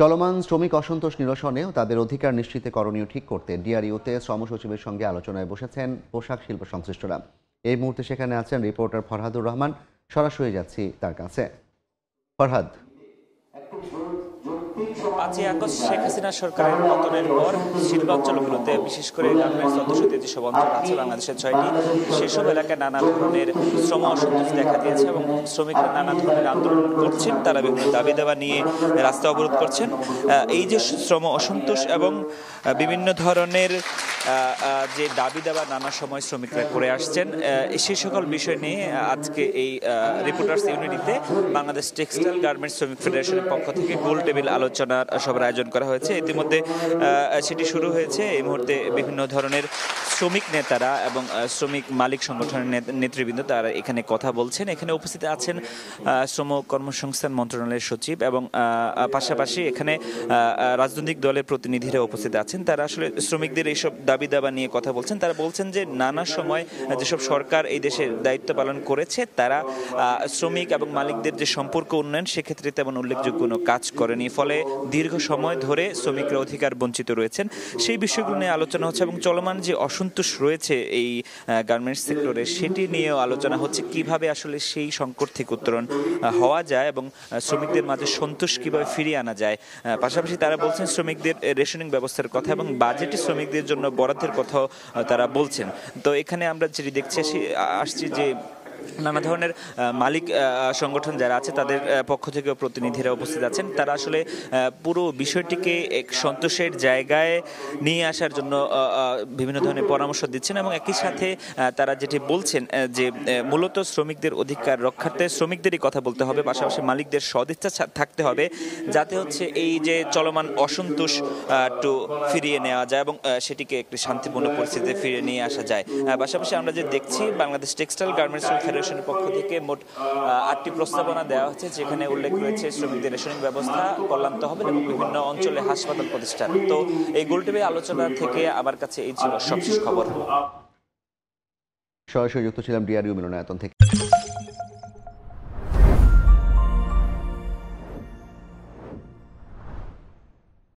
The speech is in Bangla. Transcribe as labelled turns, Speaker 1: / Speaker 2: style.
Speaker 1: চলমান শ্রমিক অসন্তোষ নিরসনেও তাদের অধিকার নিশ্চিত করণীয় ঠিক করতে ডিআরইউতে সচিবের সঙ্গে আলোচনায় বসেছেন পোশাক শিল্প সংশ্লিষ্টরা এই মুহূর্তে সেখানে আছেন রিপোর্টার ফরহাদুর রহমান সরাসরি যাচ্ছি তার কাছে ফরহাদ
Speaker 2: পাঁচই আগস্ট শেখ হাসিনা সরকারের পতনের পর শিল্পাঞ্চলগুলোতে বিশেষ করে গার্মেন্টস চোদ্দশো তেত্রিশশো অঞ্চল আছে বাংলাদেশের ছয়টি সেসব এলাকায় নানা ধরনের শ্রম অসন্তোষ দেখা দিয়েছে এবং শ্রমিকরা নানা ধরনের আন্দোলন করছেন তারা বিভিন্ন দাবি দাবা নিয়ে রাস্তা অবরোধ করছেন এই যে শ্রম অসন্তোষ এবং বিভিন্ন ধরনের যে দাবি দাবা নানা সময় শ্রমিকরা করে আসছেন সেই সকল বিষয় নিয়ে আজকে এই রিপোর্টার্স ইউনিটিতে বাংলাদেশ টেক্সটাইল গার্মেন্টস শ্রমিক ফেডারেশনের পক্ষ থেকে গোল টেবিল আলোচনার সভার আয়োজন করা হয়েছে ইতিমধ্যে সেটি শুরু হয়েছে এই মুহূর্তে বিভিন্ন ধরনের শ্রমিক নেতারা এবং শ্রমিক মালিক সংগঠনের নেতৃবৃন্দ তারা এখানে কথা বলছেন এখানে উপস্থিত আছেন শ্রম কর্মসংস্থান মন্ত্রণালয়ের সচিব এবং পাশাপাশি এখানে রাজনৈতিক দলের প্রতিনিধিরা উপস্থিত আছেন তারা আসলে শ্রমিকদের এইসব দাবি দাবা নিয়ে কথা বলছেন তারা বলছেন যে নানা সময় যেসব সরকার এই দেশের দায়িত্ব পালন করেছে তারা শ্রমিক এবং মালিকদের যে সম্পর্ক উন্নয়ন সেক্ষেত্রে তেমন উল্লেখযোগ্য কোনো কাজ করেনি ফলে দীর্ঘ সময় ধরে শ্রমিকরা অধিকার বঞ্চিত রয়েছেন সেই বিষয়গুলো নিয়ে আলোচনা হচ্ছে এবং চলমান যে অসন্তোষ অসন্তোষ রয়েছে এই গার্মেন্টস সেক্টরে সেটি নিয়েও আলোচনা হচ্ছে কিভাবে আসলে সেই সংকট থেকে উত্তরণ হওয়া যায় এবং শ্রমিকদের মাঝে সন্তোষ কিভাবে ফিরিয়ে আনা যায় পাশাপাশি তারা বলছেন শ্রমিকদের রেশনিং ব্যবস্থার কথা এবং বাজেটে শ্রমিকদের জন্য বরাদ্দের কথাও তারা বলছেন তো এখানে আমরা যেটি দেখছি আসছি যে নানা ধরনের মালিক সংগঠন যারা আছে তাদের পক্ষ থেকেও প্রতিনিধিরা উপস্থিত আছেন তারা আসলে পুরো বিষয়টিকে এক সন্তোষের জায়গায় নিয়ে আসার জন্য বিভিন্ন ধরনের পরামর্শ দিচ্ছেন এবং একই সাথে তারা যেটি বলছেন যে মূলত শ্রমিকদের অধিকার রক্ষার্থে শ্রমিকদেরই কথা বলতে হবে পাশাপাশি মালিকদের সদিচ্ছা থাকতে হবে যাতে হচ্ছে এই যে চলমান অসন্তোষ টু ফিরিয়ে নেওয়া যায় এবং সেটিকে একটি শান্তিপূর্ণ পরিস্থিতিতে ফিরিয়ে নিয়ে আসা যায় পাশাপাশি আমরা যে দেখছি বাংলাদেশ টেক্সটাইল গার্মেন্টস ফেডারেশনের পক্ষ থেকে মোট আটটি প্রস্তাবনা দেওয়া হচ্ছে যেখানে উল্লেখ রয়েছে শ্রমিকদের রেশনিং ব্যবস্থা কল্যাণ হবে এবং বিভিন্ন অঞ্চলে হাসপাতাল প্রতিষ্ঠান তো এই গোলটেবে আলোচনা থেকে আমার কাছে এই ছিল সবশেষ খবর
Speaker 1: সরাসরি যুক্ত ছিলাম ডিআরইউ মিলনায়তন থেকে